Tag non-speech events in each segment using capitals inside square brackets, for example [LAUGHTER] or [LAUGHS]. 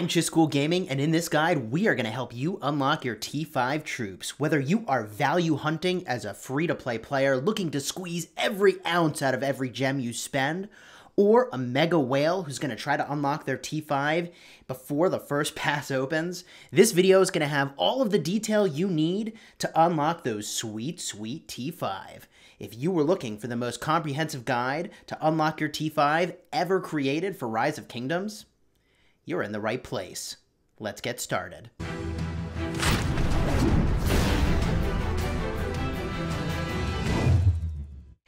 I'm Chiscool Gaming, and in this guide, we are going to help you unlock your T5 troops. Whether you are value hunting as a free-to-play player looking to squeeze every ounce out of every gem you spend, or a mega whale who's going to try to unlock their T5 before the first [LAUGHS] pass opens, this video is going to have all of the detail you need to unlock those sweet, sweet T5. If you were looking for the most comprehensive guide to unlock your T5 ever created for Rise of Kingdoms, you're in the right place. Let's get started.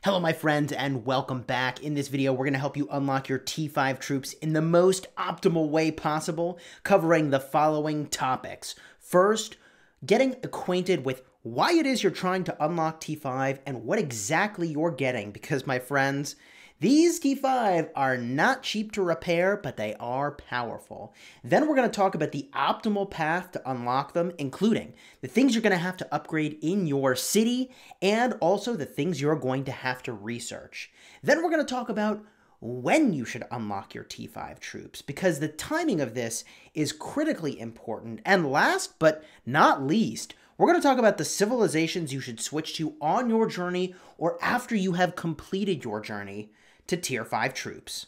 Hello, my friends, and welcome back. In this video, we're going to help you unlock your T5 troops in the most optimal way possible, covering the following topics. First, getting acquainted with why it is you're trying to unlock T5 and what exactly you're getting, because, my friends, these Key 5 are not cheap to repair, but they are powerful. Then we're going to talk about the optimal path to unlock them, including the things you're going to have to upgrade in your city and also the things you're going to have to research. Then we're going to talk about when you should unlock your T5 troops, because the timing of this is critically important. And last but not least, we're going to talk about the civilizations you should switch to on your journey or after you have completed your journey to Tier 5 troops.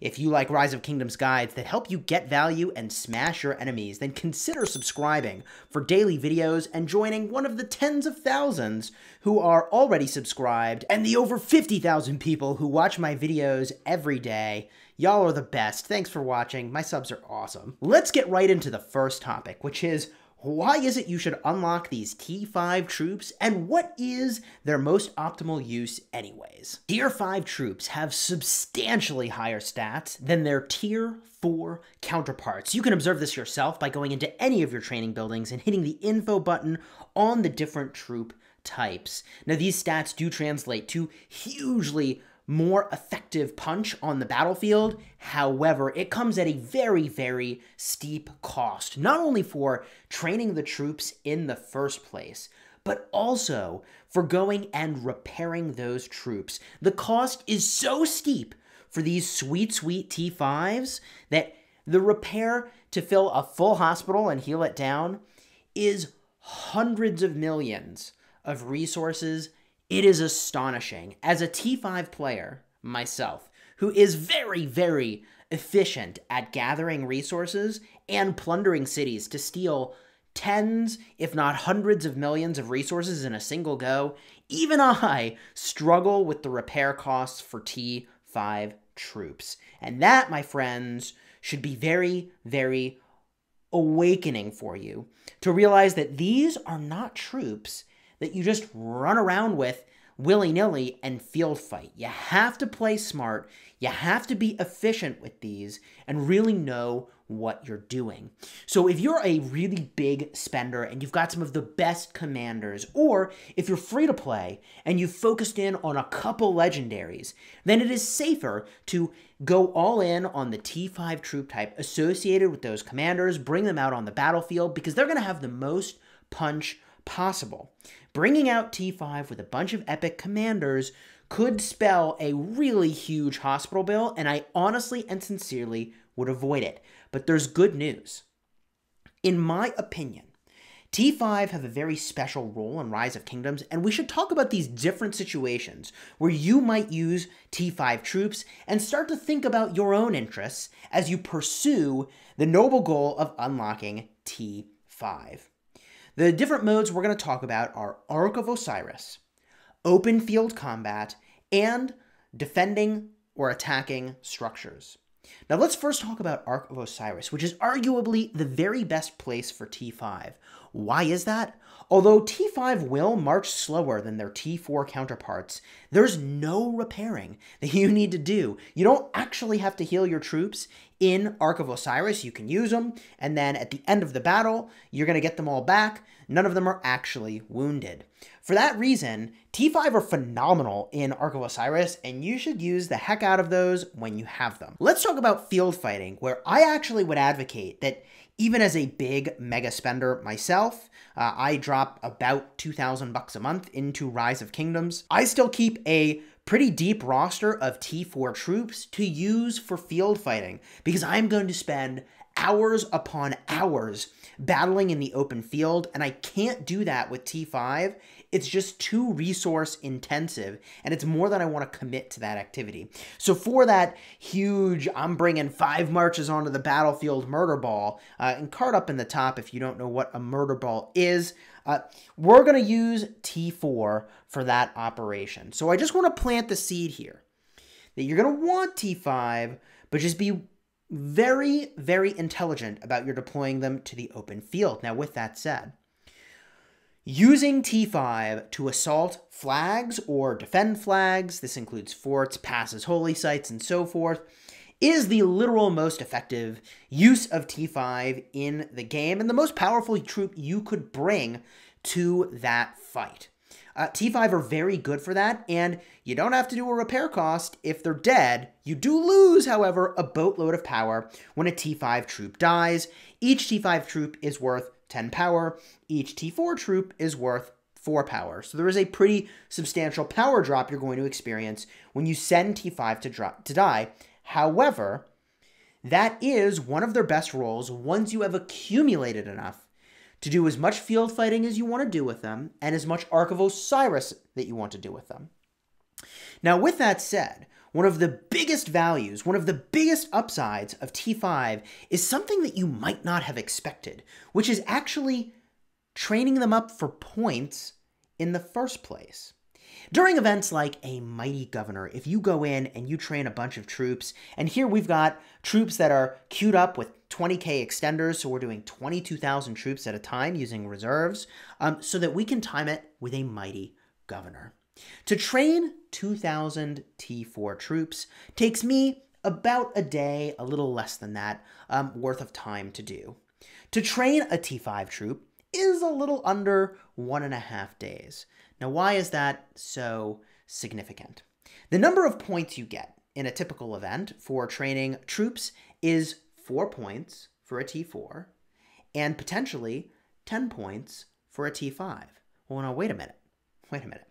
If you like Rise of Kingdoms guides that help you get value and smash your enemies, then consider subscribing for daily videos and joining one of the tens of thousands who are already subscribed and the over 50,000 people who watch my videos every day. Y'all are the best. Thanks for watching. My subs are awesome. Let's get right into the first topic, which is why is it you should unlock these T5 troops, and what is their most optimal use anyways? Tier 5 troops have substantially higher stats than their Tier 4 counterparts. You can observe this yourself by going into any of your training buildings and hitting the info button on the different troop types. Now these stats do translate to hugely more effective punch on the battlefield. However, it comes at a very, very steep cost, not only for training the troops in the first place, but also for going and repairing those troops. The cost is so steep for these sweet, sweet T5s that the repair to fill a full hospital and heal it down is hundreds of millions of resources it is astonishing. As a T5 player myself, who is very, very efficient at gathering resources and plundering cities to steal tens, if not hundreds of millions of resources in a single go, even I struggle with the repair costs for T5 troops. And that, my friends, should be very, very awakening for you to realize that these are not troops that you just run around with willy nilly and field fight. You have to play smart. You have to be efficient with these and really know what you're doing. So, if you're a really big spender and you've got some of the best commanders, or if you're free to play and you've focused in on a couple legendaries, then it is safer to go all in on the T5 troop type associated with those commanders, bring them out on the battlefield because they're going to have the most punch possible. Bringing out T5 with a bunch of epic commanders could spell a really huge hospital bill, and I honestly and sincerely would avoid it. But there's good news. In my opinion, T5 have a very special role in Rise of Kingdoms, and we should talk about these different situations where you might use T5 troops and start to think about your own interests as you pursue the noble goal of unlocking T5. The different modes we're going to talk about are Arc of Osiris, open field combat, and defending or attacking structures. Now let's first talk about Ark of Osiris, which is arguably the very best place for T5. Why is that? Although T5 will march slower than their T4 counterparts, there's no repairing that [LAUGHS] you need to do. You don't actually have to heal your troops. In Ark of Osiris, you can use them, and then at the end of the battle, you're going to get them all back. None of them are actually wounded. For that reason, T5 are phenomenal in Ark of Osiris, and you should use the heck out of those when you have them. Let's talk about field fighting, where I actually would advocate that even as a big mega spender myself, uh, I drop about 2,000 bucks a month into Rise of Kingdoms. I still keep a pretty deep roster of T4 troops to use for field fighting because I'm going to spend hours upon hours battling in the open field, and I can't do that with T5. It's just too resource intensive, and it's more than I want to commit to that activity. So for that huge, I'm bringing five marches onto the battlefield murder ball, uh, and card up in the top if you don't know what a murder ball is, uh, we're going to use T4 for that operation. So I just want to plant the seed here that you're going to want T5, but just be very, very intelligent about your deploying them to the open field. Now, with that said, Using T5 to assault flags or defend flags, this includes forts, passes, holy sites, and so forth, is the literal most effective use of T5 in the game and the most powerful troop you could bring to that fight. Uh, T5 are very good for that, and you don't have to do a repair cost if they're dead. You do lose, however, a boatload of power when a T5 troop dies. Each T5 troop is worth 10 power. Each T4 troop is worth 4 power. So there is a pretty substantial power drop you're going to experience when you send T5 to, drop, to die. However, that is one of their best roles once you have accumulated enough to do as much field fighting as you want to do with them and as much Ark of Osiris that you want to do with them. Now, with that said, one of the biggest values, one of the biggest upsides of T5 is something that you might not have expected, which is actually training them up for points in the first place. During events like a mighty governor, if you go in and you train a bunch of troops, and here we've got troops that are queued up with 20k extenders, so we're doing 22,000 troops at a time using reserves, um, so that we can time it with a mighty governor. To train 2,000 T4 troops takes me about a day, a little less than that, um, worth of time to do. To train a T5 troop is a little under one and a half days. Now, why is that so significant? The number of points you get in a typical event for training troops is four points for a T4 and potentially 10 points for a T5. Well, now, wait a minute. Wait a minute.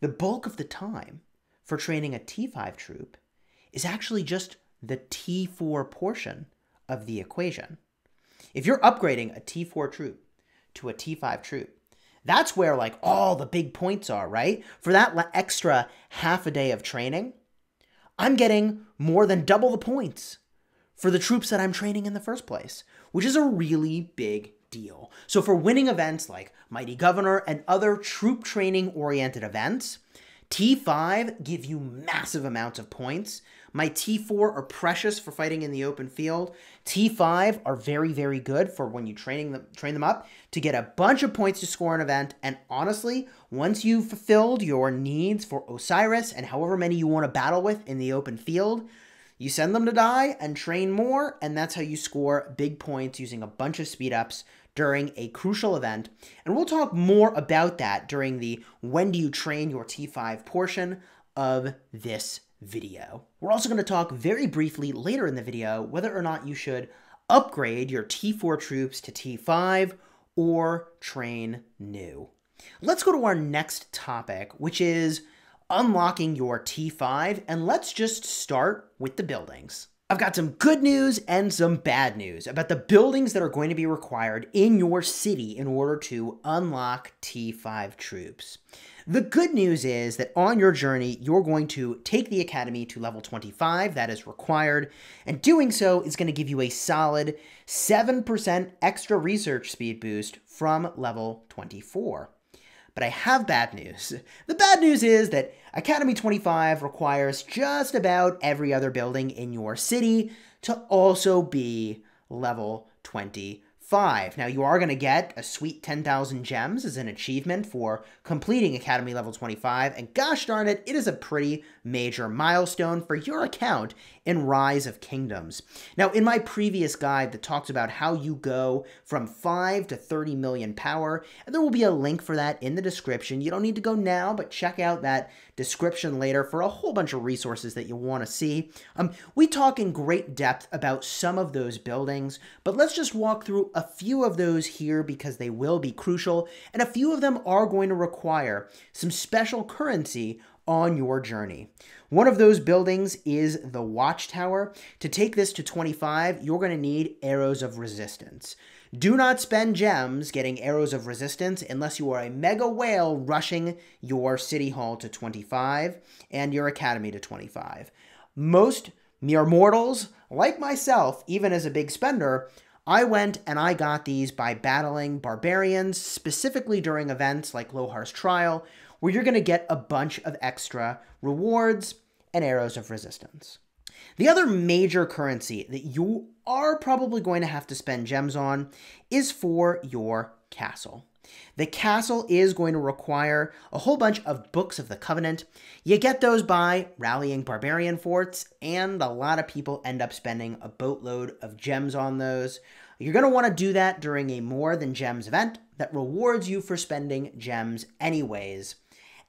The bulk of the time for training a T5 troop is actually just the T4 portion of the equation. If you're upgrading a T4 troop to a T5 troop, that's where like all the big points are, right? For that extra half a day of training, I'm getting more than double the points for the troops that I'm training in the first place, which is a really big deal. So for winning events like Mighty Governor and other troop training oriented events, T5 give you massive amounts of points. My T4 are precious for fighting in the open field. T5 are very, very good for when you training them, train them up to get a bunch of points to score an event. And honestly, once you've fulfilled your needs for Osiris and however many you want to battle with in the open field, you send them to die and train more, and that's how you score big points using a bunch of speed ups during a crucial event. And we'll talk more about that during the when do you train your T5 portion of this video. We're also going to talk very briefly later in the video whether or not you should upgrade your T4 troops to T5 or train new. Let's go to our next topic, which is unlocking your T5, and let's just start with the buildings. I've got some good news and some bad news about the buildings that are going to be required in your city in order to unlock T5 troops. The good news is that on your journey, you're going to take the academy to level 25, that is required, and doing so is going to give you a solid 7% extra research speed boost from level 24. But I have bad news. The bad news is that Academy 25 requires just about every other building in your city to also be level 25. 5. Now, you are going to get a sweet 10,000 gems as an achievement for completing Academy Level 25, and gosh darn it, it is a pretty major milestone for your account in Rise of Kingdoms. Now, in my previous guide that talks about how you go from 5 to 30 million power, and there will be a link for that in the description. You don't need to go now, but check out that description later for a whole bunch of resources that you want to see. Um, we talk in great depth about some of those buildings, but let's just walk through a few of those here because they will be crucial, and a few of them are going to require some special currency on your journey. One of those buildings is the Watchtower. To take this to 25, you're going to need Arrows of Resistance. Do not spend gems getting arrows of resistance unless you are a mega whale rushing your city hall to 25 and your academy to 25. Most mere mortals, like myself, even as a big spender, I went and I got these by battling barbarians, specifically during events like Lohar's Trial, where you're going to get a bunch of extra rewards and arrows of resistance. The other major currency that you are probably going to have to spend gems on is for your castle. The castle is going to require a whole bunch of books of the covenant. You get those by rallying barbarian forts, and a lot of people end up spending a boatload of gems on those. You're going to want to do that during a more than gems event that rewards you for spending gems anyways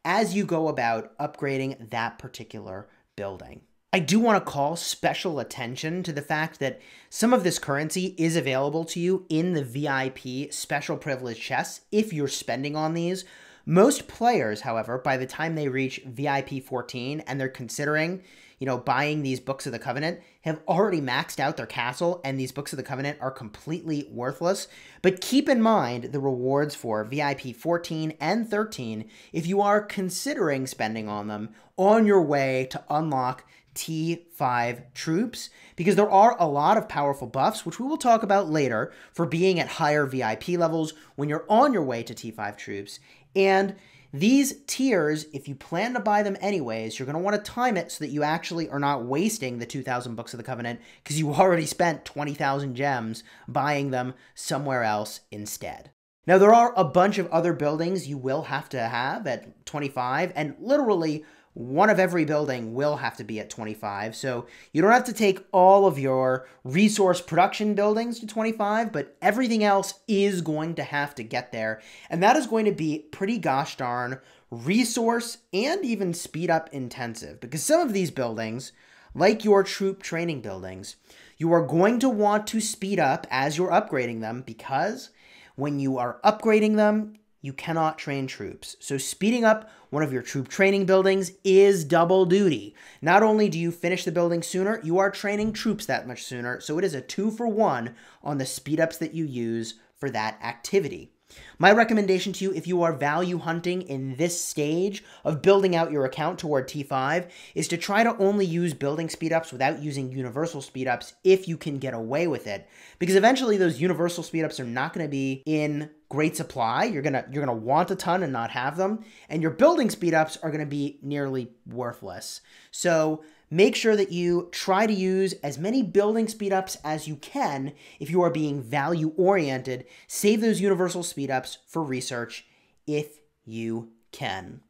as you go about upgrading that particular building. I do want to call special attention to the fact that some of this currency is available to you in the VIP special privilege chests if you're spending on these. Most players, however, by the time they reach VIP 14 and they're considering, you know, buying these Books of the Covenant, have already maxed out their castle and these Books of the Covenant are completely worthless. But keep in mind the rewards for VIP 14 and 13 if you are considering spending on them on your way to unlock T5 troops because there are a lot of powerful buffs, which we will talk about later, for being at higher VIP levels when you're on your way to T5 troops. And these tiers, if you plan to buy them anyways, you're going to want to time it so that you actually are not wasting the 2,000 Books of the Covenant because you [LAUGHS] already spent 20,000 gems buying them somewhere else instead. Now, there are a bunch of other buildings you will have to have at 25, and literally one of every building will have to be at 25. So you don't have to take all of your resource production buildings to 25, but everything else is going to have to get there. And that is going to be pretty gosh darn resource and even speed up intensive because some of these buildings, like your troop training buildings, you are going to want to speed up as you're upgrading them because when you are upgrading them, you cannot train troops. So, speeding up one of your troop training buildings is double duty. Not only do you finish the building sooner, you are training troops that much sooner. So, it is a two for one on the speed ups that you use for that activity. My recommendation to you, if you are value hunting in this stage of building out your account toward T5, is to try to only use building speedups without using universal speedups if you can get away with it. Because eventually those universal speedups are not going to be in great supply. You're gonna you're gonna want a ton and not have them, and your building speedups are gonna be nearly worthless. So make sure that you try to use as many building speedups as you can if you are being value oriented. Save those universal speedups for research if you can.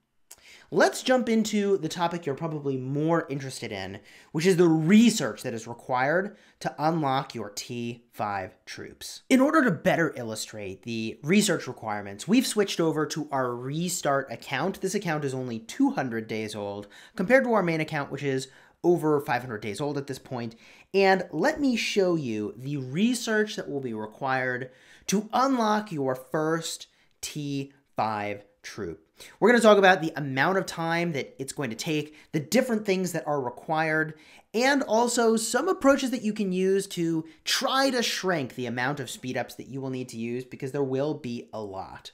Let's jump into the topic you're probably more interested in, which is the research that is required to unlock your T5 troops. In order to better illustrate the research requirements, we've switched over to our restart account. This account is only 200 days old compared to our main account, which is over 500 days old at this point, and let me show you the research that will be required to unlock your first T5 troop. We're going to talk about the amount of time that it's going to take, the different things that are required, and also some approaches that you can use to try to shrink the amount of speed ups that you will need to use because there will be a lot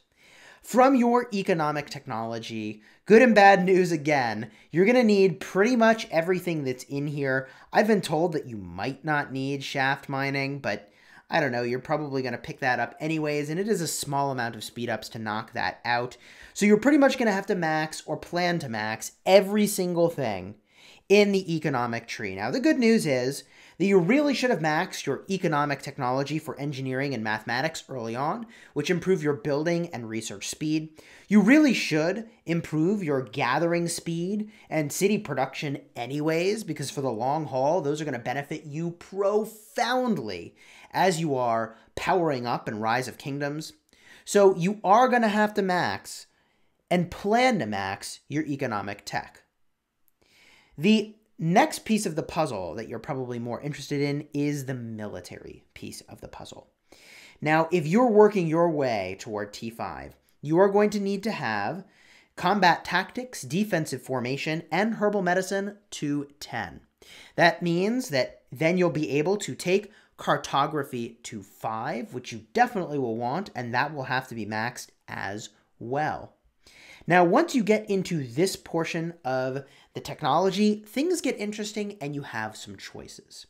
from your economic technology. Good and bad news again, you're going to need pretty much everything that's in here. I've been told that you might not need shaft mining, but I don't know, you're probably going to pick that up anyways, and it is a small amount of speed ups to knock that out. So you're pretty much going to have to max or plan to max every single thing in the economic tree. Now, the good news is that you really should have maxed your economic technology for engineering and mathematics early on, which improve your building and research speed. You really should improve your gathering speed and city production anyways, because for the long haul, those are going to benefit you profoundly as you are powering up and rise of kingdoms. So you are going to have to max and plan to max your economic tech. The next piece of the puzzle that you're probably more interested in is the military piece of the puzzle. Now, if you're working your way toward T5, you are going to need to have combat tactics, defensive formation, and herbal medicine to 10. That means that then you'll be able to take cartography to 5, which you definitely will want, and that will have to be maxed as well. Now, once you get into this portion of the technology, things get interesting and you have some choices.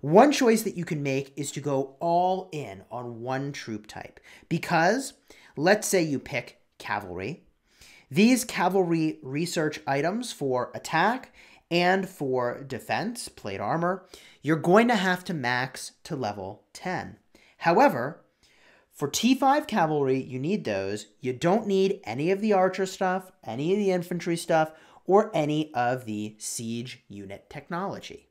One choice that you can make is to go all in on one troop type because let's say you pick cavalry. These cavalry research items for attack and for defense, plate armor, you're going to have to max to level 10. However, for T5 cavalry, you need those. You don't need any of the archer stuff, any of the infantry stuff, or any of the siege unit technology.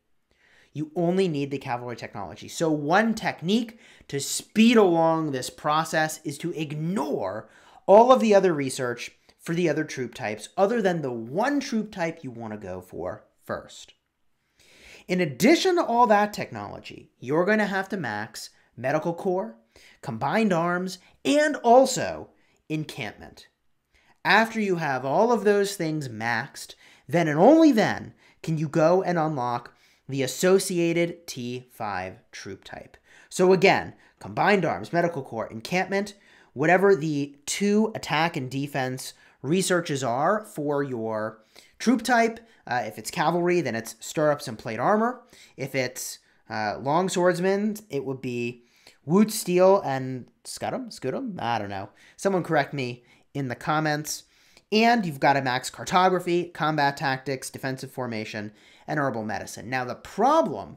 You only need the cavalry technology. So one technique to speed along this process is to ignore all of the other research for the other troop types other than the one troop type you want to go for first. In addition to all that technology, you're going to have to max medical corps, combined arms, and also encampment. After you have all of those things maxed, then and only then can you go and unlock the associated T5 troop type. So again, combined arms, medical corps, encampment, whatever the two attack and defense researches are for your troop type. Uh, if it's cavalry, then it's stirrups and plate armor. If it's uh, long swordsmen, it would be Woot Steel and Scudum? Scudum? I don't know. Someone correct me in the comments. And you've got a max cartography, combat tactics, defensive formation, and herbal medicine. Now, the problem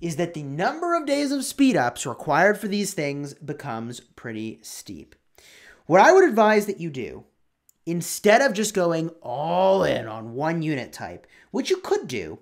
is that the number of days of speed ups required for these things becomes pretty steep. What I would advise that you do, instead of just going all in on one unit type, which you could do,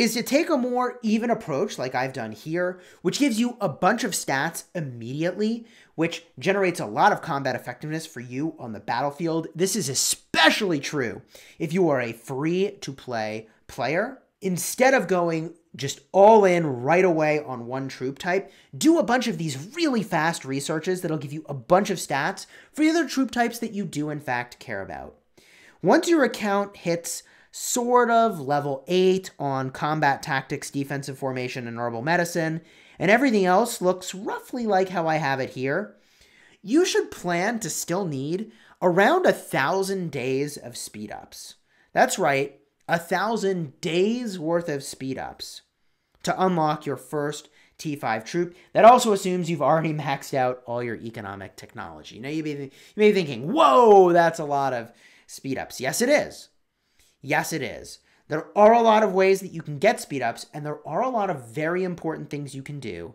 is to take a more even approach like I've done here, which gives you a bunch of stats immediately, which generates a lot of combat effectiveness for you on the battlefield. This is especially true if you are a free-to-play player. Instead of going just all in right away on one troop type, do a bunch of these really fast researches that'll give you a bunch of stats for the other troop types that you do in fact care about. Once your account hits sort of level 8 on combat tactics, defensive formation, and herbal medicine, and everything else looks roughly like how I have it here, you should plan to still need around a thousand days of speed ups. That's right, a thousand days worth of speed ups to unlock your first T5 troop. That also assumes you've already [LAUGHS] maxed out all your economic technology. Now you may, be thinking, whoa, that's a lot of speed ups. Yes, it is. Yes, it is. There are a lot of ways that you can get speed ups, and there are a lot of very important things you can do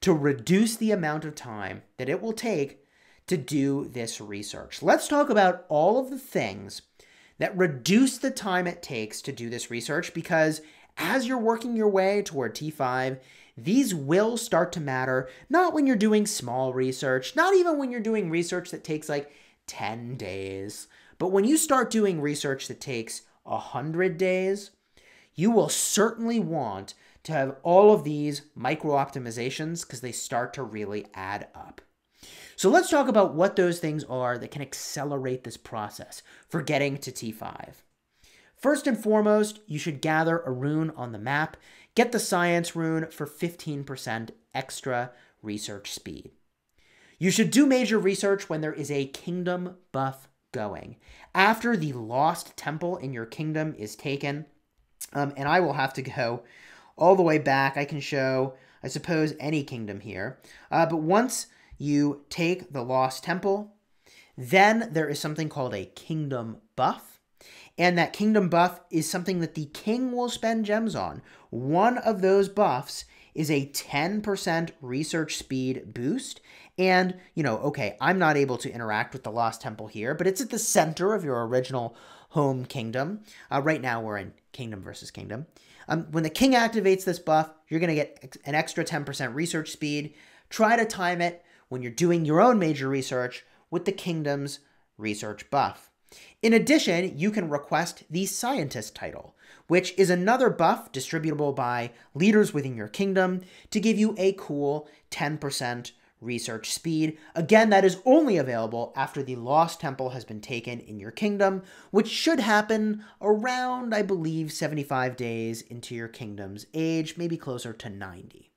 to reduce the amount of time that it will take to do this research. Let's talk about all of the things that reduce the time it takes to do this research because as you're working your way toward T5, these will start to matter, not when you're doing small research, not even when you're doing research that takes like 10 days, but when you start doing research that takes 100 days, you will certainly want to have all of these micro optimizations because they start to really add up. So let's talk about what those things are that can accelerate this process for getting to T5. First and foremost, you should gather a rune on the map, get the science rune for 15% extra research speed. You should do major research when there is a kingdom buff going. After the lost temple in your kingdom is taken, um, and I will have to go all the way back. I can show, I suppose, any kingdom here. Uh, but once you take the lost temple, then there is something called a kingdom buff. And that kingdom buff is something that the king will spend gems on. One of those buffs is a 10% research speed boost, and, you know, okay, I'm not able to interact with the Lost Temple here, but it's at the center of your original home kingdom. Uh, right now, we're in kingdom versus kingdom. Um, when the king activates this buff, you're going to get an extra 10% research speed. Try to time it when you're doing your own major research with the kingdom's research buff. In addition, you can request the Scientist title, which is another buff distributable by leaders within your kingdom to give you a cool 10% research speed. Again, that is only available after the Lost Temple has been taken in your kingdom, which should happen around, I believe, 75 days into your kingdom's age, maybe closer to 90.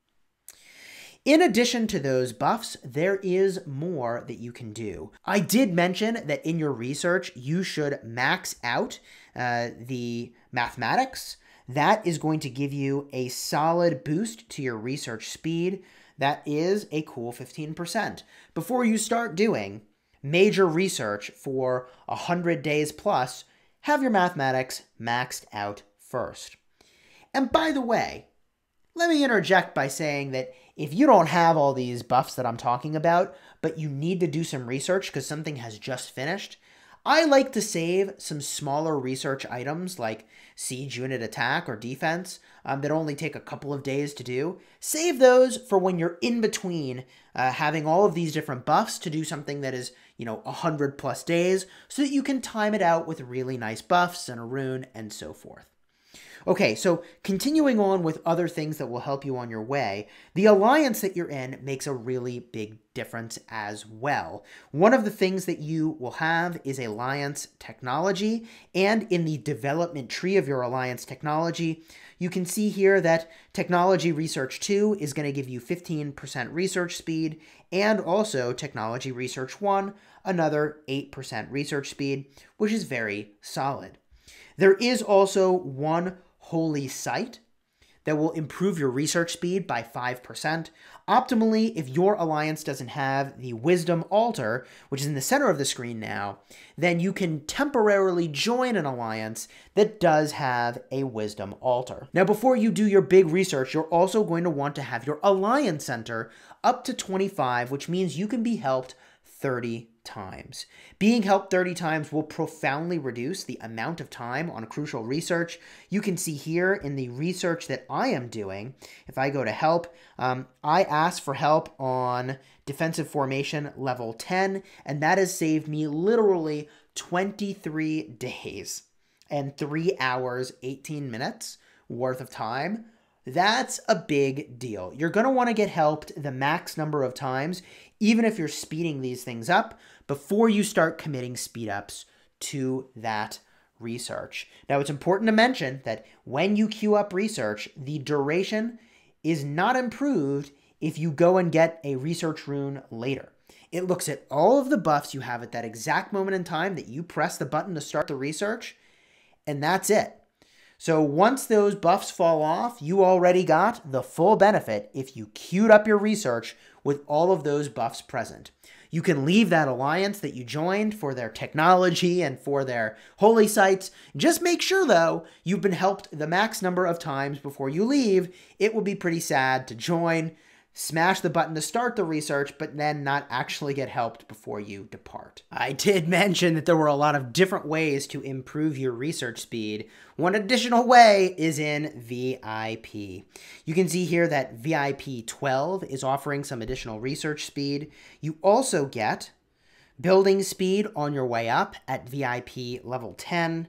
In addition to those buffs, there is more that you can do. I did mention that in your research, you should max out uh, the mathematics. That is going to give you a solid boost to your research speed. That is a cool 15%. Before you start doing major research for 100 days plus, have your mathematics maxed out first. And by the way, let me interject by saying that if you don't have all these buffs that I'm talking about, but you need to do some research because something has just finished, I like to save some smaller research items like siege unit attack or defense um, that only take a couple of days to do. Save those for when you're in between uh, having all of these different buffs to do something that is, you know, 100 plus days so that you can time it out with really nice buffs and a rune and so forth. Okay, so continuing on with other things that will help you on your way, the alliance that you're in makes a really big difference as well. One of the things that you will have is alliance technology, and in the development tree of your alliance technology, you can see here that technology research 2 is going to give you 15% research speed, and also technology research 1, another 8% research speed, which is very solid. There is also one holy site that will improve your research speed by 5%. Optimally, if your alliance doesn't have the Wisdom Altar, which is in the center of the screen now, then you can temporarily join an alliance that does have a Wisdom Altar. Now, before you do your big research, you're also going to want to have your Alliance Center up to 25, which means you can be helped 30 times. Being helped 30 times will profoundly reduce the amount of time on crucial research. You can see here in the research that I am doing, if I go to help, um, I ask for help on defensive formation level 10, and that has saved me literally 23 days and three hours, 18 minutes worth of time. That's a big deal. You're going to want to get helped the max number of times, even if you're speeding these things up before you start committing speed ups to that research. Now, it's important to mention that when you queue up research, the duration is not improved if you go and get a research rune later. It looks at all of the buffs you have at that exact moment in time that you press the button to start the research, and that's it. So once those buffs fall off, you already got the full benefit if you queued up your research with all of those buffs present. You can leave that alliance that you joined for their technology and for their holy sites. Just make sure, though, you've been helped the max number of times before you leave. It will be pretty sad to join smash the button to start the research, but then not actually get helped before you depart. I did mention that there were a lot of different ways to improve your research speed. One additional way is in VIP. You can see here that VIP 12 is offering some additional research speed. You also get building speed on your way up at VIP level 10.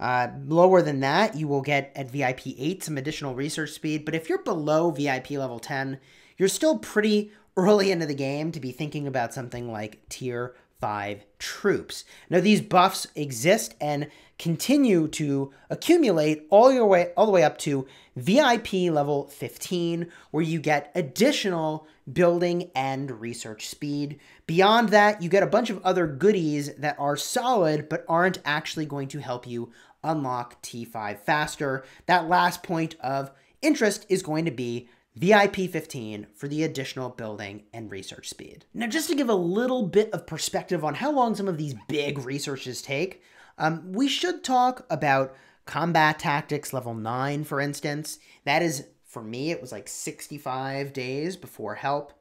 Uh, lower than that, you will get at VIP 8 some additional research speed, but if you're below VIP level 10, you're still pretty early into the game to be thinking about something like tier 5 troops. Now these buffs exist and continue to accumulate all your way all the way up to VIP level 15 where you get additional building and research speed. Beyond that, you get a bunch of other goodies that are solid but aren't actually going to help you unlock T5 faster. That last point of interest is going to be VIP 15 for the additional building and research speed. Now, just to give a little bit of perspective on how long some of these big researches take, um, we should talk about combat tactics level 9, for instance. That is, for me, it was like 65 days before help.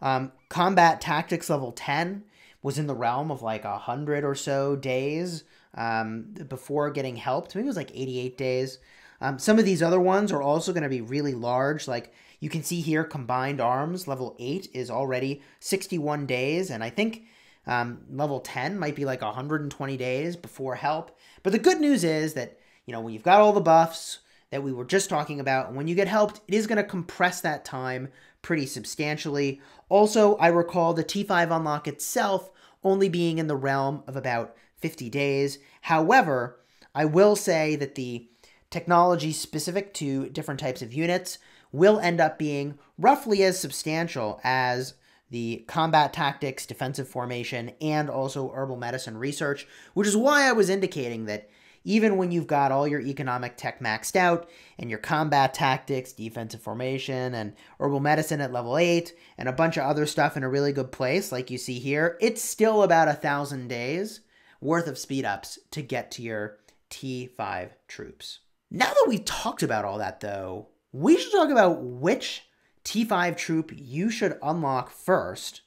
Um, combat tactics level 10 was in the realm of like 100 or so days um, before getting helped. Maybe it was like 88 days. Um, some of these other ones are also going to be really large. Like you can see here, combined arms, level 8 is already 61 days. And I think um, level 10 might be like 120 days before help. But the good news is that, you know, when you've got all the buffs that we were just talking about, when you get helped, it is going to compress that time pretty substantially. Also, I recall the T5 unlock itself only being in the realm of about 50 days. However, I will say that the technology specific to different types of units will end up being roughly as substantial as the combat tactics, defensive formation, and also herbal medicine research, which is why I was indicating that even when you've got all your economic tech maxed out and your combat tactics, defensive formation, and herbal medicine at level 8, and a bunch of other stuff in a really good place, like you see here, it's still about a thousand days worth of speed ups to get to your T5 troops. Now that we've talked about all that, though, we should talk about which T5 troop you should unlock first.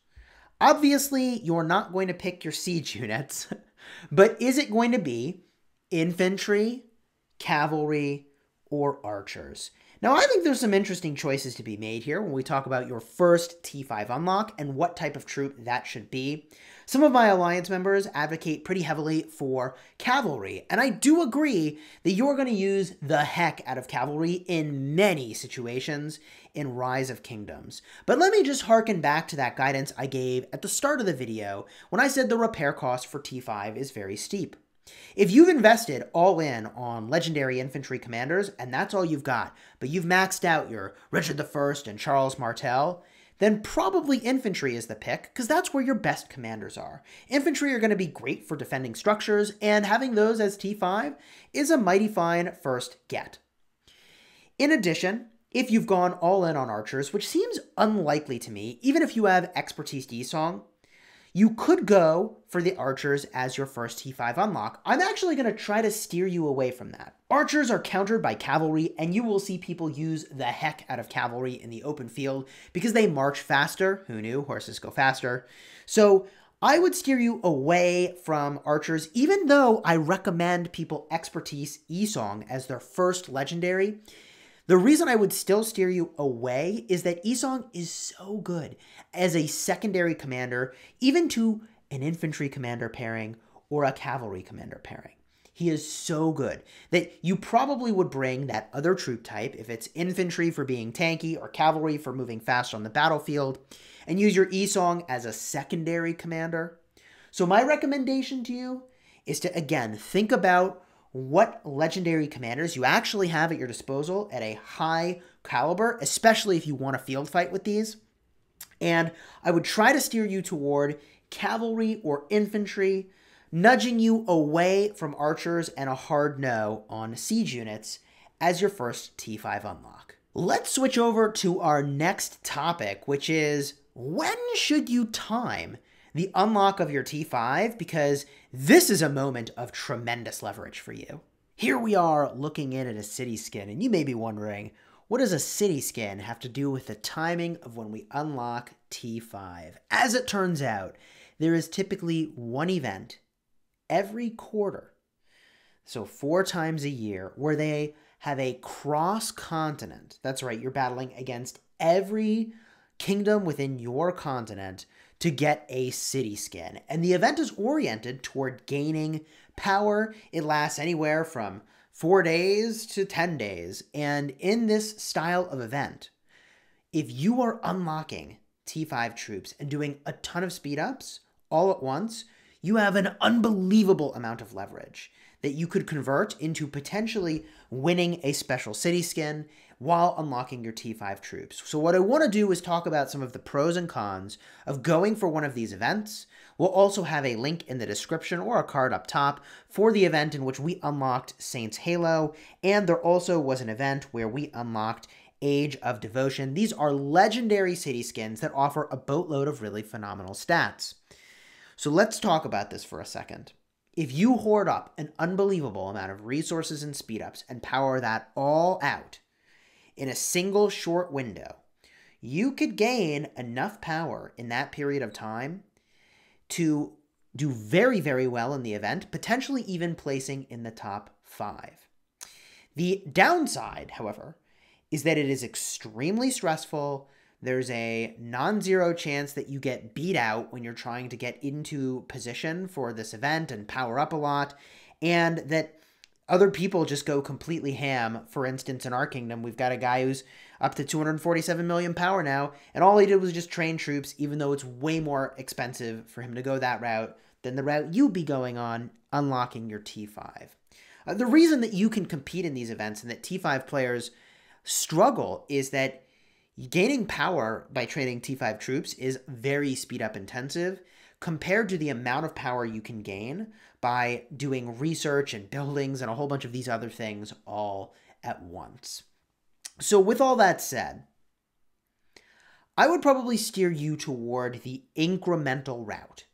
Obviously, you're not going to pick your siege [LAUGHS] units, but is it going to be infantry, cavalry, or archers? Now, I think there's some interesting choices to be made here when we talk about your first T5 unlock and what type of troop that should be. Some of my Alliance members advocate pretty heavily for cavalry, and I do agree that you're going to use the heck out of cavalry in many situations in Rise of Kingdoms. But let me just harken back to that guidance I gave at the start of the video when I said the repair cost for T5 is very steep. If you've invested all in on legendary infantry commanders and that's all you've got, but you've maxed out your Richard I and Charles Martel, then probably infantry is the pick, because that's where your best commanders are. Infantry are going to be great for defending structures, and having those as T5 is a mighty fine first get. In addition, if you've gone all in on archers, which seems unlikely to me, even if you have expertise song, you could go for the archers as your first T5 unlock. I'm actually going to try to steer you away from that. Archers are countered by cavalry, and you will see people use the heck out of cavalry in the open field because they march faster. Who knew? Horses go faster. So I would steer you away from archers, even though I recommend people expertise Esong as their first legendary. The reason I would still steer you away is that Esong is so good as a secondary commander, even to an infantry commander pairing or a cavalry commander pairing. He is so good that you probably would bring that other troop type, if it's infantry for being tanky or cavalry for moving fast on the battlefield, and use your Esong as a secondary commander. So, my recommendation to you is to again think about what legendary commanders you actually have at your disposal at a high caliber, especially if you want a field fight with these. And I would try to steer you toward cavalry or infantry nudging you away from archers and a hard no on siege units as your first T5 unlock. Let's switch over to our next topic, which is when should you time the unlock of your T5? Because this is a moment of tremendous leverage for you. Here we are looking in at a city skin, and you may be wondering, what does a city skin have to do with the timing of when we unlock T5? As it turns out, there is typically one event every quarter, so four times a year, where they have a cross continent. That's right, you're battling against every kingdom within your continent to get a city skin. And the event is oriented toward gaining power. It lasts anywhere from four days to 10 days. And in this style of event, if you are unlocking T5 troops and doing a ton of speed ups all at once, you have an unbelievable amount of leverage that you could convert into potentially winning a special city skin while unlocking your T5 troops. So what I want to do is talk about some of the pros and cons of going for one of these events. We'll also have a link in the description or a card up top for the event in which we unlocked Saints Halo, and there also was an event where we unlocked Age of Devotion. These are legendary city skins that offer a boatload of really phenomenal stats. So let's talk about this for a second. If you hoard up an unbelievable amount of resources and speed ups and power that all out in a single short window, you could gain enough power in that period of time to do very, very well in the event, potentially even placing in the top five. The downside, however, is that it is extremely stressful there's a non zero chance that you get beat out when you're trying to get into position for this event and power up a lot, and that other people just go completely ham. For instance, in our kingdom, we've got a guy who's up to 247 million power now, and all he did was just train troops, even though it's way more expensive for him to go that route than the route you'd be going on, unlocking your T5. Uh, the reason that you can compete in these events and that T5 players struggle is that Gaining power by training T5 troops is very speed up intensive compared to the amount of power you can gain by doing research and buildings and a whole bunch of these other things all at once. So, with all that said, I would probably steer you toward the incremental route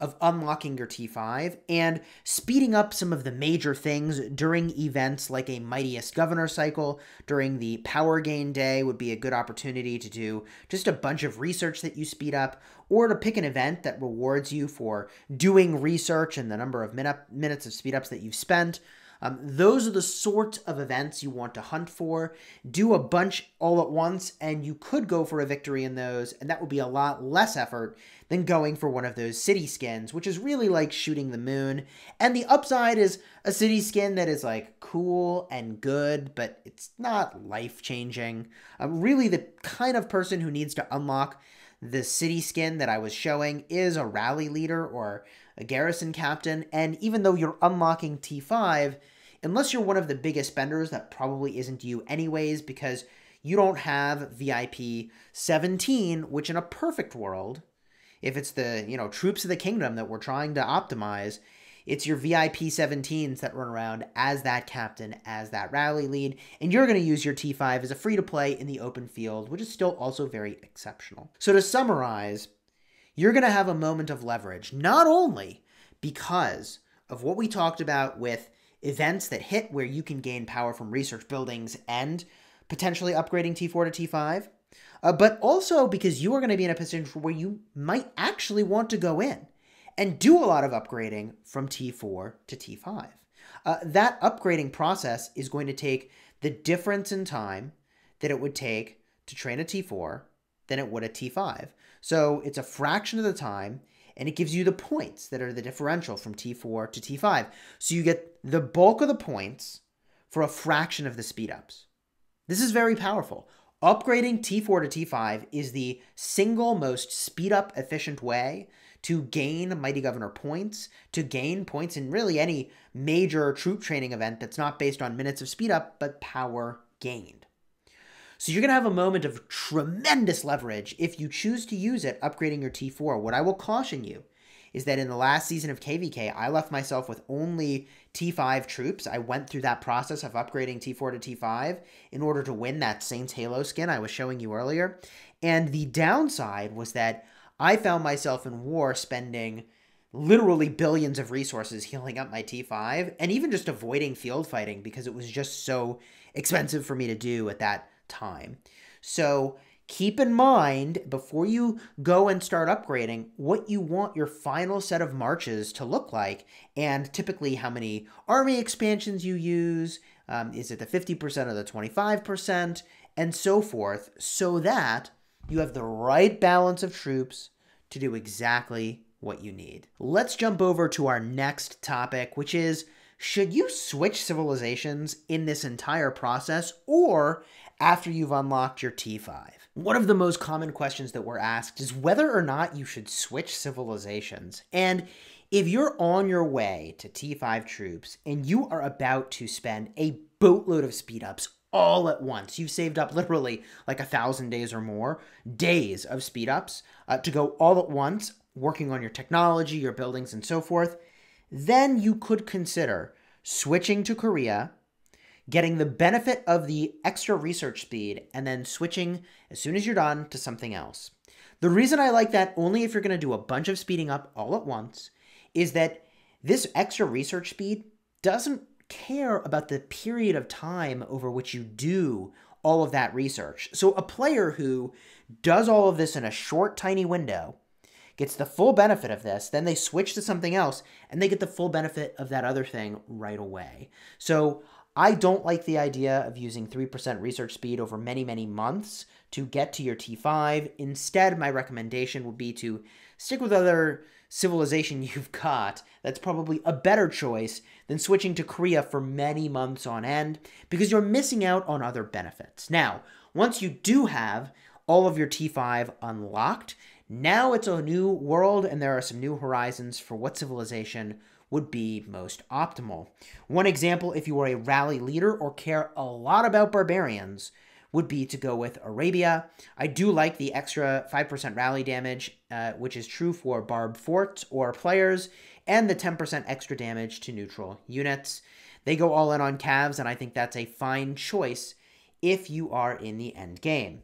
of unlocking your T5 and speeding up some of the major things during events like a Mightiest Governor cycle. During the Power Gain Day would be a good opportunity to do just a bunch of research that you speed up or to pick an event that rewards you for doing research and the number of min minutes of speed ups that you've spent. Um, those are the sort of events you want to hunt for. Do a bunch all at once, and you could go for a victory in those, and that would be a lot less effort than going for one of those city skins, which is really like shooting the moon. And the upside is a city skin that is like cool and good, but it's not life changing. I'm um, really the kind of person who needs to unlock the city skin that I was showing is a rally leader or a garrison captain. And even though you're unlocking T5, unless you're one of the biggest spenders, that probably isn't you anyways, because you don't have VIP 17, which in a perfect world if it's the you know troops of the kingdom that we're trying to optimize it's your vip 17s that run around as that captain as that rally lead and you're going to use your t5 as a free to play in the open field which is still also very exceptional so to summarize you're going to have a moment of leverage not only because of what we talked about with events that hit where you can gain power from research buildings and potentially upgrading t4 to t5 uh, but also because you are going to be in a position where you might actually want to go in and do a lot of upgrading from T4 to T5. Uh, that upgrading process is going to take the difference in time that it would take to train a T4 than it would a T5. So it's a fraction of the time, and it gives you the points that are the differential from T4 to T5. So you get the bulk of the points for a fraction of the speed ups. This is very powerful. Upgrading T4 to T5 is the single most speed up efficient way to gain Mighty Governor points, to gain points in really any major troop training event that's not based on minutes of speed up, but power gained. So you're going to have a moment of tremendous leverage if you choose to use it upgrading your T4. What I will caution you is that in the last season of KVK, I left myself with only T5 troops. I went through that process of upgrading T4 to T5 in order to win that Saints Halo skin I was showing you earlier. And the downside was that I found myself in war spending literally billions of resources healing up my T5 and even just avoiding field fighting because it was just so expensive for me to do at that time. So keep in mind before you go and start upgrading what you want your final set of marches to look like and typically how many army expansions you use. Um, is it the 50% or the 25%? And so forth, so that you have the right balance of troops to do exactly what you need. Let's jump over to our next topic, which is should you switch civilizations in this entire process or after you've unlocked your T5? One of the most common questions that we're asked is whether or not you should switch civilizations. And if you're on your way to T5 troops and you are about to spend a boatload of speed ups all at once. You've saved up literally like a thousand days or more, days of speed ups uh, to go all at once, working on your technology, your buildings, and so forth. Then you could consider switching to Korea getting the benefit of the extra research speed, and then switching as soon as you're done to something else. The reason I like that only if you're going to do a bunch of speeding up all at once is that this extra research speed doesn't care about the period of time over which you do all of that research. So a player who does all of this in a short, tiny window gets the full benefit of this, then they switch to something else and they get the full benefit of that other thing right away. So I don't like the idea of using 3% research speed over many, many months to get to your T5. Instead, my recommendation would be to stick with other civilization [LAUGHS] you've got. That's probably a better choice than switching to Korea for many months on end because you're missing out on other benefits. Now, once you do have all of your T5 unlocked, now it's a new world and there are some new horizons for what civilization would be most optimal. One example, if you are a rally leader or care a lot about barbarians, would be to go with Arabia. I do like the extra 5% rally damage, uh, which is true for barb forts or players, and the 10% extra damage to neutral units. They go all in on calves, and I think that's a fine choice if you are in the end game.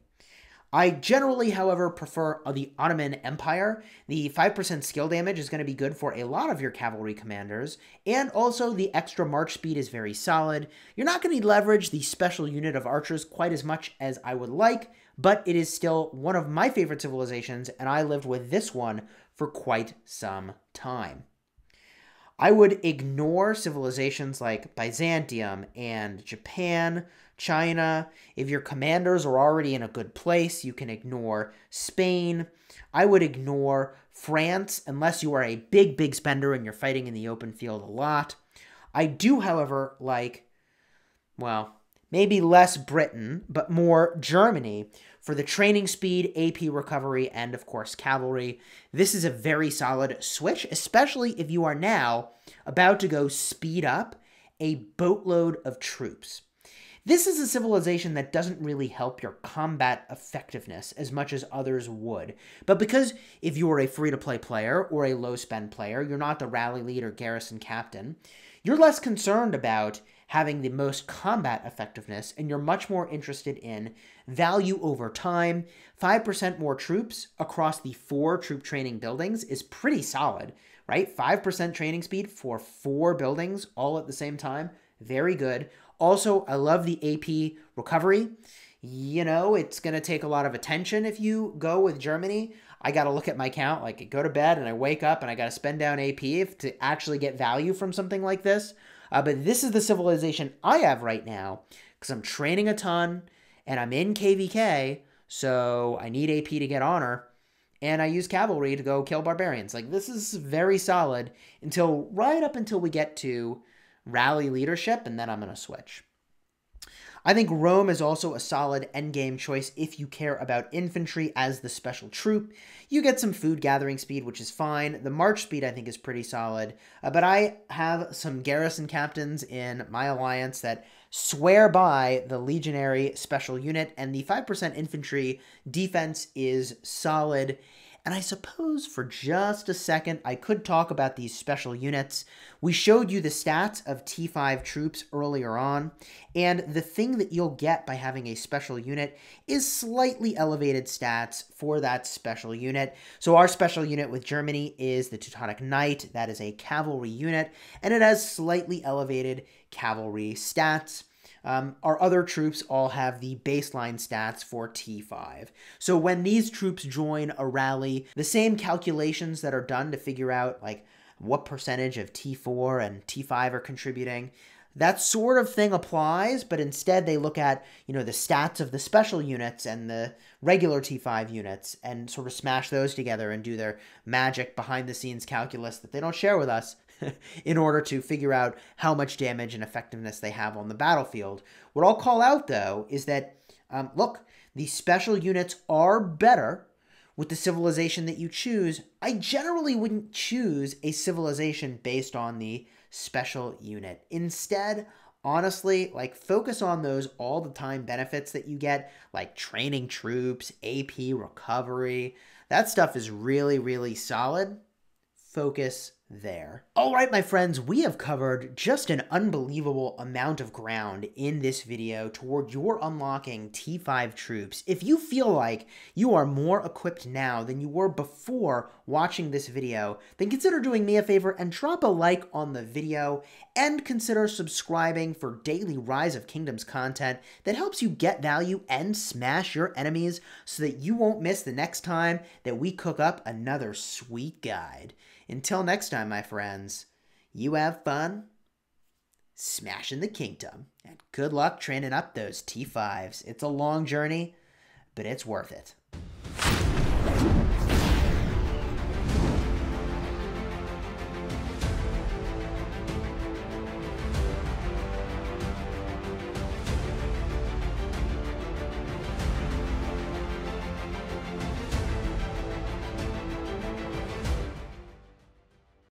I generally, however, prefer the Ottoman Empire. The 5% skill damage is going to be good for a lot of your cavalry commanders, and also the extra march speed is very solid. You're not going to leverage the special unit of archers quite as much as I would like, but it is still one of my favorite civilizations, and I lived with this one for quite some time. I would ignore civilizations like Byzantium and Japan, China. If your commanders are already in a good place, you can ignore Spain. I would ignore France unless you are a big, big spender and you're fighting in the open field a lot. I do, however, like, well, maybe less Britain, but more Germany for the training speed, AP recovery, and of course, cavalry. This is a very solid switch, especially if you are now about to go speed up a boatload of troops. This is a civilization that doesn't really help your combat effectiveness as much as others would. But because if you are a free to play player or a low spend player, you're not the rally lead or garrison captain, you're less concerned about having the most combat effectiveness and you're much more interested in value over time. 5% more troops across the four troop training buildings is pretty solid, right? 5% training speed for four buildings all at the same time. Very good. Also, I love the AP recovery. You know, it's going to take a lot of attention if you go with Germany. I got to look at my count, like go to bed and I wake up and I got to spend down AP if, to actually get value from something like this. Uh, but this is the civilization I have right now because I'm training a ton and I'm in KVK, so I need AP to get honor. And I use cavalry to go kill barbarians. Like, this is very solid until right up until we get to rally leadership, and then I'm going to switch. I think Rome is also a solid endgame choice if you care about infantry as the special troop. You get some food gathering speed, which is fine. The march speed, I think, is pretty solid. Uh, but I have some garrison captains in my alliance that swear by the legionary special unit, and the 5% infantry defense is solid and I suppose for just a second, I could talk about these special units. We showed you the stats of T5 troops earlier on, and the thing that you'll get by having a special unit is slightly elevated stats for that special unit. So our special unit with Germany is the Teutonic Knight. That is a cavalry unit, and it has slightly elevated cavalry stats. Um, our other troops all have the baseline stats for T5. So when these troops join a rally, the same calculations that are done to figure out like what percentage of T4 and T5 are contributing, that sort of thing applies, but instead they look at, you know, the stats of the special units and the regular T5 units and sort of smash those together and do their magic behind the scenes calculus that they don't share with us [LAUGHS] in order to figure out how much damage and effectiveness they have on the battlefield. What I'll call out though is that, um, look, the special units are better with the civilization that you choose. I generally wouldn't choose a civilization based on the special unit. Instead, honestly, like focus on those all the time benefits that you get, like training troops, AP recovery. That stuff is really, really solid. Focus there. All right, my friends, we have covered just an unbelievable amount of ground in this video toward your unlocking T5 troops. If you feel like you are more equipped now than you were before watching this video, then consider doing me a favor and drop a like on the video and consider subscribing for daily Rise of Kingdoms content that helps you get value and smash your enemies so that you won't miss the next time that we cook up another sweet guide. Until next time, my friends, you have fun smashing the kingdom, and good luck training up those T5s. It's a long journey, but it's worth it.